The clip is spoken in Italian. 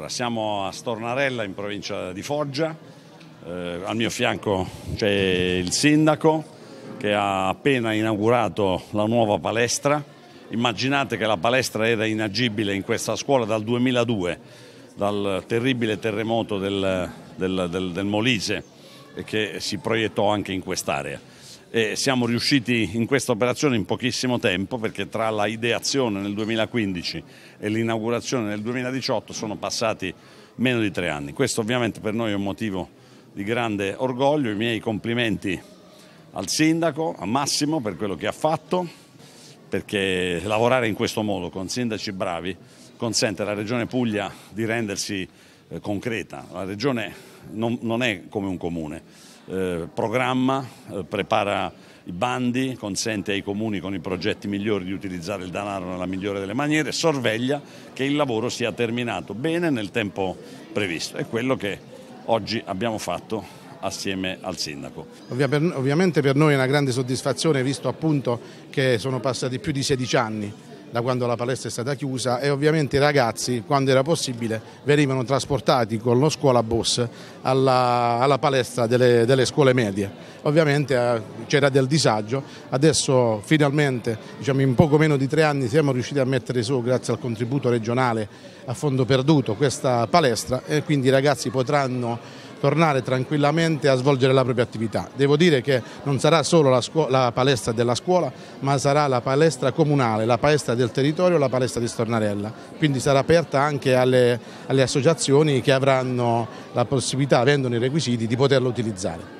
Allora, siamo a Stornarella in provincia di Foggia, eh, al mio fianco c'è il sindaco che ha appena inaugurato la nuova palestra. Immaginate che la palestra era inagibile in questa scuola dal 2002, dal terribile terremoto del, del, del, del Molise che si proiettò anche in quest'area e siamo riusciti in questa operazione in pochissimo tempo perché tra la ideazione nel 2015 e l'inaugurazione nel 2018 sono passati meno di tre anni. Questo ovviamente per noi è un motivo di grande orgoglio, i miei complimenti al sindaco, a Massimo per quello che ha fatto, perché lavorare in questo modo con sindaci bravi consente alla Regione Puglia di rendersi eh, concreta. La regione non, non, è come un comune, eh, programma, eh, prepara i bandi, consente ai comuni con i progetti migliori di utilizzare il denaro nella migliore delle maniere, sorveglia che il lavoro sia terminato bene nel tempo previsto. È quello che oggi abbiamo fatto assieme al sindaco. Ovviamente per noi è una grande soddisfazione visto appunto che sono passati più di 16 anni da quando la palestra è stata chiusa e ovviamente i ragazzi quando era possibile venivano trasportati con lo scuola bus alla, alla palestra delle, delle, scuole medie. Ovviamente eh, c'era del disagio, adesso finalmente diciamo, in poco meno di tre anni siamo riusciti a mettere su grazie al contributo regionale a fondo perduto questa palestra e quindi i ragazzi potranno tornare tranquillamente a svolgere la propria attività. Devo dire che non sarà solo la, la palestra della scuola, ma sarà la palestra comunale, la palestra del territorio, la palestra di Stornarella. Quindi sarà aperta anche alle, alle associazioni che avranno la possibilità, avendo i requisiti, di poterlo utilizzare.